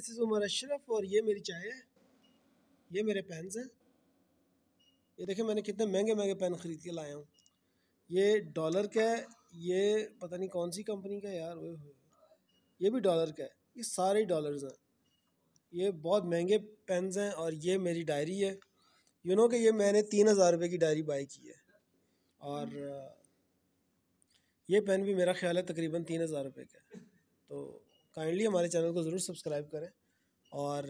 this is Umar Ashraf और ये मेरी चाय है ये मेरे पेन्स हैं ये देखें मैंने कितने महंगे महंगे पेन ख़रीद के लाया हूँ ये डॉलर का है ये पता नहीं कौन सी कंपनी का यार वो ये भी डॉलर का है ये सारे डॉलर्स हैं ये बहुत महंगे पेन्स हैं और ये मेरी डायरी है यू नो कि ये मैंने तीन हज़ार रुपये की डायरी बाई की है और ये पेन भी मेरा ख्याल है तकरीबन तीन हज़ार रुपये का है काइंडली हमारे चैनल को ज़रूर सब्सक्राइब करें और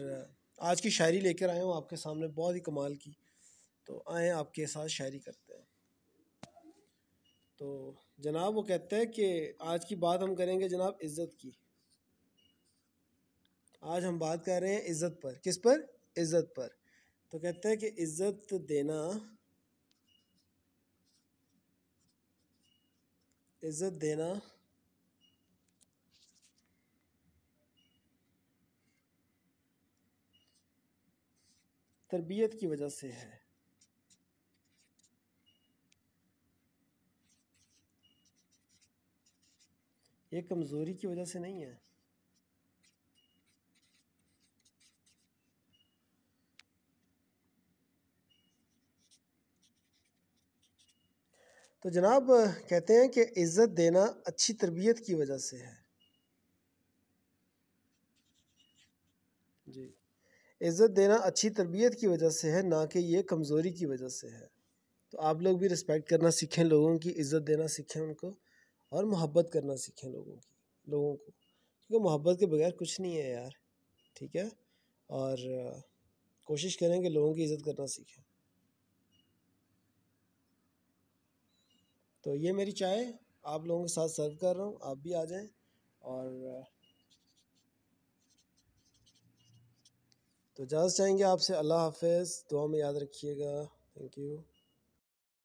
आज की शायरी लेकर आए हूँ आपके सामने बहुत ही कमाल की तो आए आपके साथ शायरी करते हैं तो जनाब वो कहते हैं कि आज की बात हम करेंगे जनाब इज़्ज़त की आज हम बात कर रहे हैं इज़्ज़त पर किस पर इज़्ज़त पर तो कहते हैं कि इज़्ज़त देना इज़्ज़त देना तरबियत की वजह से है ये कमज़ोरी की वजह से नहीं है तो जनाब कहते हैं कि इज़्ज़त देना अच्छी तरबियत की वजह से है जी इज़्ज़त देना अच्छी तरबियत की वजह से है ना कि ये कमज़ोरी की वजह से है तो आप लोग भी रिस्पेक्ट करना सीखें लोगों की इज़्ज़त देना सीखें उनको और मोहब्बत करना सीखें लोगों की लोगों को क्योंकि मोहब्बत के बगैर कुछ नहीं है यार ठीक है और कोशिश करें कि लोगों की इज़्ज़त करना सीखें तो ये मेरी चाय आप लोगों के साथ सर्व कर रहा हूँ आप भी आ जाएं और तो इजाज़त चाहेंगे आपसे अल्लाह हाफ दुआ में याद रखिएगा थैंक यू